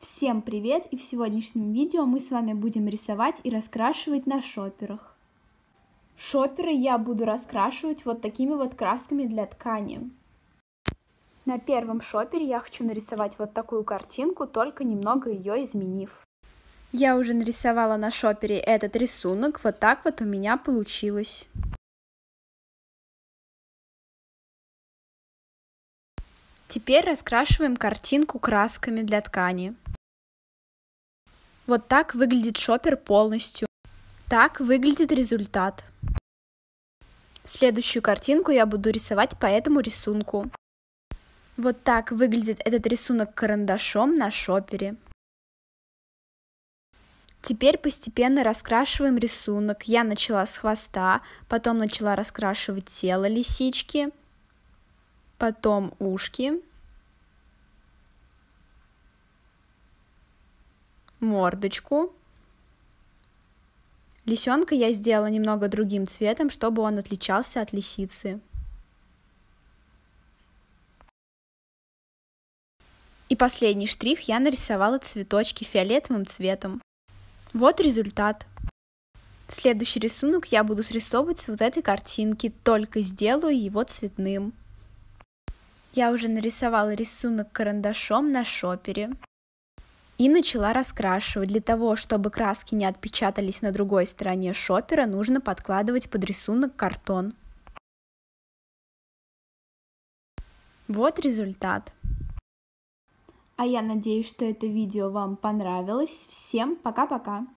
Всем привет и в сегодняшнем видео мы с вами будем рисовать и раскрашивать на шоперах. Шоперы я буду раскрашивать вот такими вот красками для ткани. На первом шопере я хочу нарисовать вот такую картинку, только немного ее изменив. Я уже нарисовала на шопере этот рисунок, вот так вот у меня получилось. Теперь раскрашиваем картинку красками для ткани. Вот так выглядит шопер полностью. Так выглядит результат. Следующую картинку я буду рисовать по этому рисунку. Вот так выглядит этот рисунок карандашом на шопере. Теперь постепенно раскрашиваем рисунок. Я начала с хвоста, потом начала раскрашивать тело лисички, потом ушки. мордочку. Лисенка я сделала немного другим цветом, чтобы он отличался от лисицы. И последний штрих я нарисовала цветочки фиолетовым цветом. Вот результат. Следующий рисунок я буду срисовывать с вот этой картинки, только сделаю его цветным. Я уже нарисовала рисунок карандашом на шопере и начала раскрашивать. Для того, чтобы краски не отпечатались на другой стороне шопера, нужно подкладывать под рисунок картон. Вот результат. А я надеюсь, что это видео вам понравилось. Всем пока-пока!